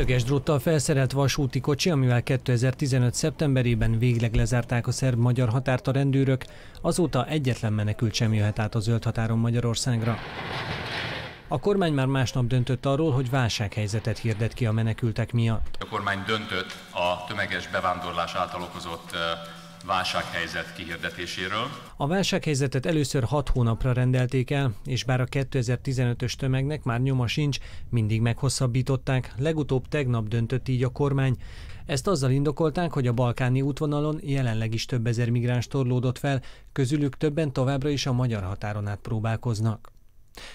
Szöges dróttal felszerelt vasúti kocsi, amivel 2015. szeptemberében végleg lezárták a szerb-magyar határt a rendőrök, azóta egyetlen menekült sem jöhet át a zöld határon Magyarországra. A kormány már másnap döntött arról, hogy válsághelyzetet hirdet ki a menekültek miatt. A kormány döntött a tömeges bevándorlás által okozott válsághelyzet kihirdetéséről. A válsághelyzetet először hat hónapra rendelték el, és bár a 2015-ös tömegnek már nyoma sincs, mindig meghosszabbították, legutóbb tegnap döntött így a kormány. Ezt azzal indokolták, hogy a balkáni útvonalon jelenleg is több ezer migráns torlódott fel, közülük többen továbbra is a magyar határon át próbálkoznak.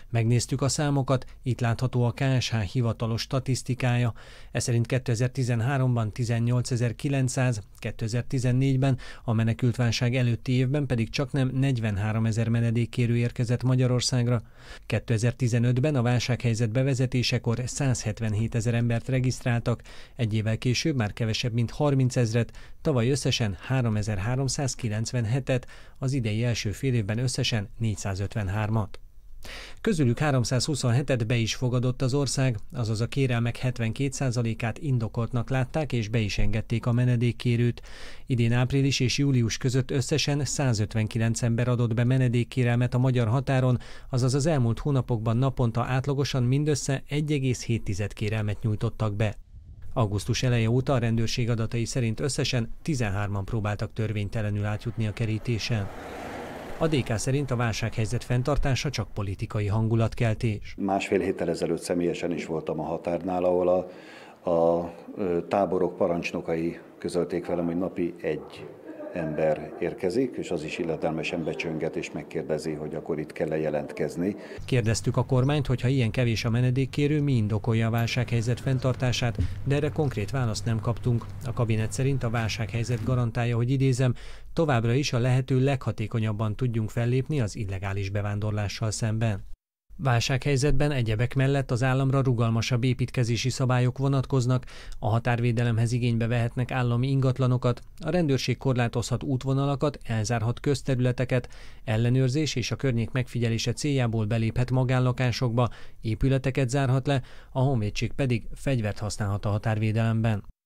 Megnéztük a számokat, itt látható a KSH hivatalos statisztikája. Ez szerint 2013-ban 18.900, 2014-ben, a menekültválság előtti évben pedig csak nem 43 menedékkérő érkezett Magyarországra. 2015-ben a válsághelyzet bevezetésekor 177 embert regisztráltak, egy évvel később már kevesebb, mint 30 et tavaly összesen 3397-et, az idei első fél évben összesen 453-at. Közülük 327-et be is fogadott az ország, azaz a kérelmek 72%-át indokoltnak látták és be is engedték a menedékkérőt. Idén április és július között összesen 159 ember adott be menedékkérelmet a magyar határon, azaz az elmúlt hónapokban naponta átlagosan mindössze 1,7 kérelmet nyújtottak be. Augusztus eleje óta a rendőrség adatai szerint összesen 13-an próbáltak törvénytelenül átjutni a kerítésen. A DK szerint a válsághelyzet fenntartása csak politikai hangulatkeltés. Másfél héttel ezelőtt személyesen is voltam a határnál, ahol a, a táborok parancsnokai közölték velem, hogy napi egy ember érkezik, és az is illetelmesen becsönget és megkérdezi, hogy akkor itt kell-e jelentkezni. Kérdeztük a kormányt, hogy ha ilyen kevés a menedékkérő, mi indokolja a válsághelyzet fenntartását, de erre konkrét választ nem kaptunk. A kabinet szerint a válsághelyzet garantálja, hogy idézem, továbbra is a lehető leghatékonyabban tudjunk fellépni az illegális bevándorlással szemben. Válsághelyzetben egyebek mellett az államra rugalmasabb építkezési szabályok vonatkoznak, a határvédelemhez igénybe vehetnek állami ingatlanokat, a rendőrség korlátozhat útvonalakat, elzárhat közterületeket, ellenőrzés és a környék megfigyelése céljából beléphet magánlakásokba, épületeket zárhat le, a honvédség pedig fegyvert használhat a határvédelemben.